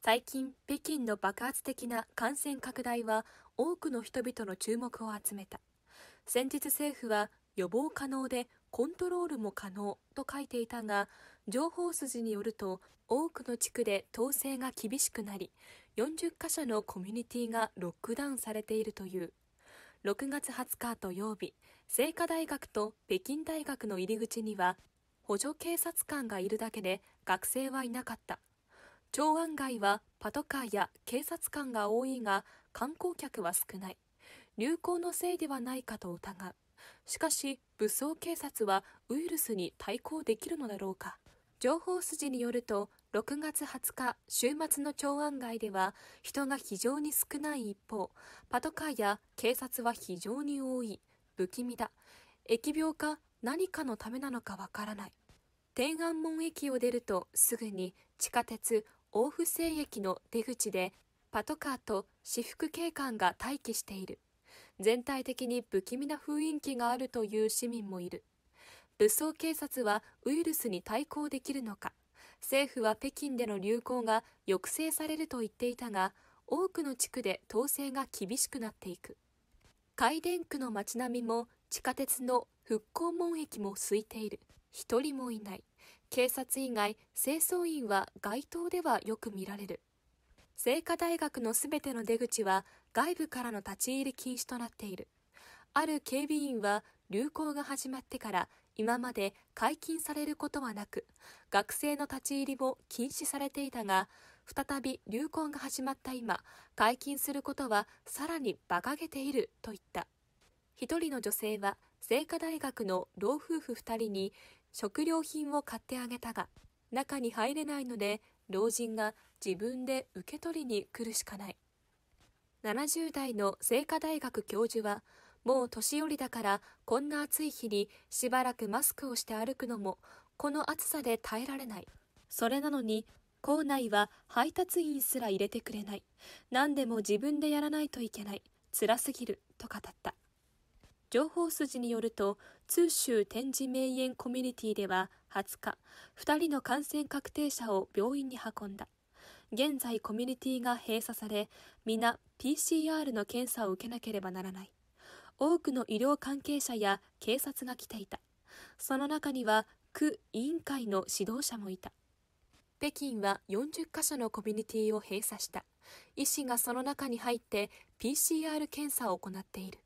最近、北京の爆発的な感染拡大は多くの人々の注目を集めた。先日政府は予防可能でコントロールも可能と書いていたが、情報筋によると多くの地区で統制が厳しくなり、40カ所のコミュニティがロックダウンされているという。6月20日土曜日、清華大学と北京大学の入り口には、補助警察官がいるだけで学生はいなかった。長安街はパトカーや警察官が多いが観光客は少ない。流行のせいではないかと疑う。しかし、武装警察はウイルスに対抗できるのだろうか。情報筋によると、6月20日、週末の長安街では人が非常に少ない一方、パトカーや警察は非常に多い、不気味だ、疫病か何かのためなのかわからない。天安門駅を出るとすぐに地下鉄大府西駅の出口でパトカーと私服警官が待機している。全体的に不気味な雰囲気があるという市民もいる。武装警察はウイルスに対抗できるのか。政府は北京での流行が抑制されると言っていたが、多くの地区で統制が厳しくなっていく。海電区の街並みも地下鉄の復興門駅も空いている。一人もいない。警察以外清掃員は街頭ではよく見られる清華大学のすべての出口は外部からの立ち入り禁止となっているある警備員は流行が始まってから今まで解禁されることはなく学生の立ち入りも禁止されていたが再び流行が始まった今解禁することはさらに馬鹿げていると言った一人の女性は清華大学の老夫婦2人に食料品を買ってあげたが、中に入れないので、老人が自分で受け取りに来るしかない。70代の清華大学教授は、もう年寄りだからこんな暑い日にしばらくマスクをして歩くのも、この暑さで耐えられない。それなのに、校内は配達員すら入れてくれない。何でも自分でやらないといけない。辛すぎる。と語った。情報筋によると、通州天示名園コミュニティでは20日、2人の感染確定者を病院に運んだ。現在コミュニティが閉鎖され、皆 PCR の検査を受けなければならない。多くの医療関係者や警察が来ていた。その中には区委員会の指導者もいた。北京は40カ所のコミュニティを閉鎖した。医師がその中に入って PCR 検査を行っている。